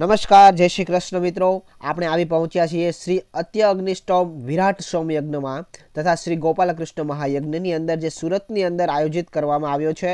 નમસ્કાર જય શ્રી કૃષ્ણ મિત્રો આપણે આવી પહોંચ્યા છીએ શ્રી અત્ય અગ્નિષ્ટોમ વિરાટ સોમ યજ્ઞમાં તથા શ્રી ગોપાલકૃષ્ણ મહાયજ્ઞની અંદર જે સુરતની અંદર આયોજિત કરવામાં આવ્યો છે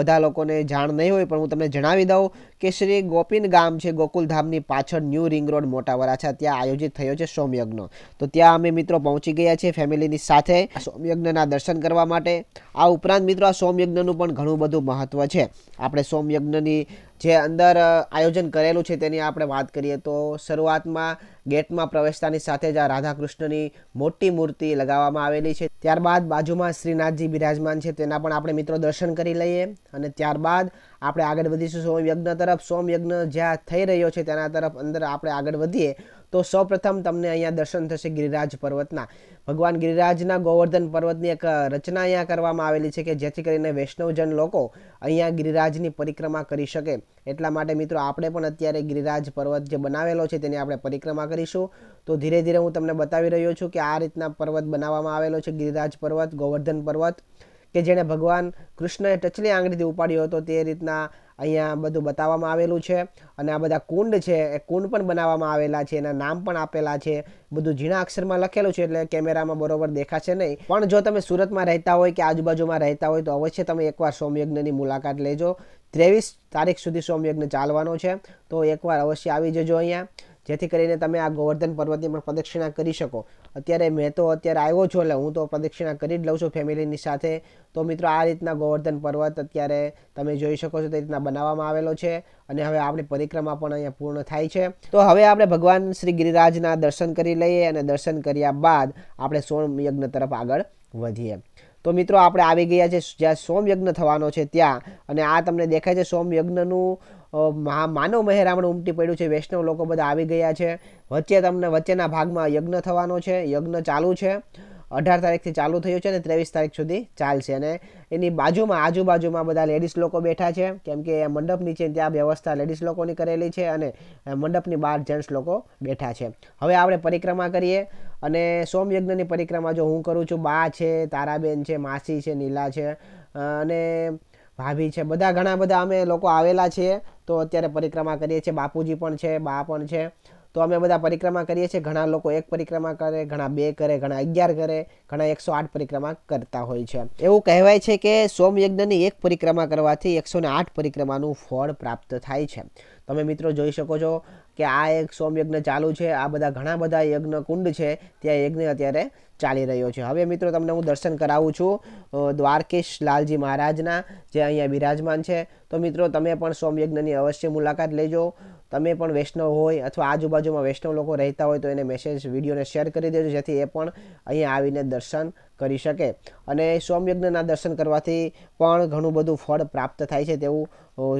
બધા લોકોને જાણ નહીં હોય પણ હું તમને જણાવી દઉં કે શ્રી ગોપીન ગામ છે ગોકુલધામની પાછળ ન્યૂ રિંગ રોડ મોટા વરાછા ત્યાં આયોજિત થયો છે સોમયજ્ઞ તો ત્યાં અમે મિત્રો પહોંચી ગયા છીએ ફેમિલીની સાથે સોમયજ્ઞના દર્શન કરવા માટે આ ઉપરાંત મિત્રો આ સોમયજ્ઞનું પણ ઘણું બધું મહત્ત્વ છે આપણે સોમયજ્ઞની જે અંદર આયોજન કરેલું છે તેની આપણે વાત કરીએ તો શરૂઆતમાં ગેટમાં પ્રવેશતાની સાથે જ આ રાધાકૃષ્ણની મોટી મૂર્તિ લગાવવામાં આવેલી છે ત્યારબાદ બાજુમાં શ્રીનાથજી બિરાજમાન છે તેના પણ આપણે મિત્રો દર્શન કરી લઈએ અને ત્યારબાદ આપણે આગળ વધીશું સોમયજ્ઞ તરફ સોમયજ્ઞ જ્યાં થઈ રહ્યો છે તેના તરફ અંદર આપણે આગળ વધીએ તો સૌપ્રથમ તમને અહીંયા દર્શન થશે ગિરિરાજ પર્વતના ભગવાન ગિરિરાજના ગોવર્ધન પર્વતની એક રચના અહીંયા કરવામાં આવેલી છે કે જેથી કરીને વૈષ્ણવજન લોકો અહીંયા ગિરિરાજની પરિક્રમા કરી શકે એટલા માટે મિત્રો આપણે પણ અત્યારે ગિરિરાજ પર્વત જે બનાવેલો છે તેની આપણે પરિક્રમા કરીશું તો ધીરે ધીરે હું તમને બતાવી રહ્યો છું કે આ રીતના પર્વત બનાવવામાં આવેલો છે ગિરિરાજ પર્વત ગોવર્ધન પર્વત કે જેણે ભગવાન કૃષ્ણએ ટચલી આંગળીથી ઉપાડ્યો હતો તે રીતના અહીંયા બધું બતાવવામાં આવેલું છે અને આ બધા કુંડ છે એ કુંડ પણ બનાવવામાં આવેલા છે એના નામ પણ આપેલા છે બધું ઝીણા અક્ષરમાં લખેલું છે એટલે કેમેરામાં બરોબર દેખાશે નહીં પણ જો તમે સુરતમાં રહેતા હોય કે આજુબાજુમાં રહેતા હોય તો અવશ્ય તમે એકવાર સોમયજ્ઞની મુલાકાત લેજો ત્રેવીસ તારીખ સુધી સોમયજ્ઞ ચાલવાનો છે તો એકવાર અવશ્ય આવી જજો અહીંયા જેથી કરીને તમે આ ગોવર્ધન પર્વતની પણ પ્રદક્ષિણા કરી શકો અત્યારે મેં તો અત્યારે આવ્યો છું એટલે હું તો પ્રદક્ષિણા કરી જ લઉં છું ફેમિલીની સાથે તો મિત્રો આ રીતના ગોવર્ધન પર્વત અત્યારે તમે જોઈ શકો છો તે રીતના બનાવવામાં આવેલો છે અને હવે આપણી પરિક્રમા પણ અહીંયા પૂર્ણ થાય છે તો હવે આપણે ભગવાન શ્રી ગિરિરાજના દર્શન કરી લઈએ અને દર્શન કર્યા બાદ આપણે સોમ યજ્ઞ તરફ આગળ વધીએ તો મિત્રો આપણે આવી ગયા છે જ્યાં સોમયજ્ઞ થવાનો છે ત્યાં અને આ તમને દેખાય છે સોમ યજ્ઞનું માનવ મહેરામણ ઉમટી પડ્યું છે વૈષ્ણવ લોકો બધા આવી ગયા છે વચ્ચે તમને વચ્ચેના ભાગમાં યજ્ઞ થવાનો છે યજ્ઞ ચાલુ છે અઢાર તારીખથી ચાલુ થયું છે અને ત્રેવીસ તારીખ સુધી ચાલશે અને એની બાજુમાં આજુબાજુમાં બધા લેડીઝ લોકો બેઠા છે કેમ કે મંડપ નીચે ત્યાં વ્યવસ્થા લેડીઝ લોકોની કરેલી છે અને મંડપની બહાર જેન્ટ્સ લોકો બેઠા છે હવે આપણે પરિક્રમા કરીએ અને સોમયજ્ઞની પરિક્રમા જો હું કરું છું બા છે તારાબેન છે માસી છે નીલા છે અને ભાભી છે બધા ઘણા બધા અમે લોકો આવેલા છીએ તો અત્યારે પરિક્રમા કરીએ છીએ બાપુજી પણ છે બા પણ છે તો અમે બધા પરિક્રમા કરીએ છીએ ઘણા લોકો એક પરિક્રમા કરે ઘણા બે કરે ઘણા અગિયાર કરે ઘણા એકસો આઠ પરિક્રમા કરતા હોય છે એવું કહેવાય છે કે સોમયજ્ઞની એક પરિક્રમા કરવાથી એકસો ને આઠ પરિક્રમાનું ફળ પ્રાપ્ત થાય છે તમે મિત્રો જોઈ શકો છો કે આ એક સોમયજ્ઞ ચાલુ છે આ બધા ઘણા બધા યજ્ઞ કુંડ છે ત્યાં યજ્ઞ અત્યારે ચાલી રહ્યો છે હવે મિત્રો તમને હું દર્શન કરાવું છું દ્વારકેશ લાલજી મહારાજના જે અહીંયા બિરાજમાન છે તો મિત્રો તમે પણ સોમયજ્ઞની અવશ્ય મુલાકાત લેજો તમે પણ વૈષ્ણવ હોય અથવા આજુબાજુમાં વૈષ્ણવ લોકો રહેતા હોય તો એને મેસેજ વિડીયોને શેર કરી દેજો જેથી એ પણ અહીંયા આવીને દર્શન કરી શકે અને સોમયજ્ઞના દર્શન કરવાથી પણ ઘણું બધું ફળ પ્રાપ્ત થાય છે તેવું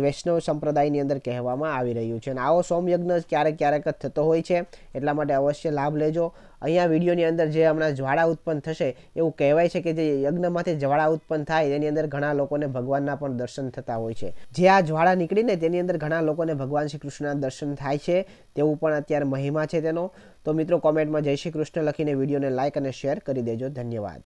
વૈષ્ણવ સંપ્રદાયની અંદર કહેવામાં આવી રહ્યું છે અને આવો સોમયજ્ઞ જ ક્યારેક ક્યારેક જ થતો હોય છે એટલા માટે અવશ્ય લાભ લેજો અહીંયા વિડીયોની અંદર જે હમણાં જ્વાળા ઉત્પન્ન થશે એવું કહેવાય છે કે જે યજ્ઞમાંથી જ્વાળા ઉત્પન્ન થાય તેની અંદર ઘણા લોકોને ભગવાનના પણ દર્શન થતા હોય છે જે આ જ્વાળા નીકળીને તેની અંદર ઘણા લોકોને ભગવાન શ્રી કૃષ્ણના દર્શન થાય છે તેવું પણ અત્યારે મહિમા છે તેનો તો મિત્રો કોમેન્ટમાં જય શ્રી કૃષ્ણ લખીને વિડીયોને લાઇક અને શેર કરી દેજો ધન્યવાદ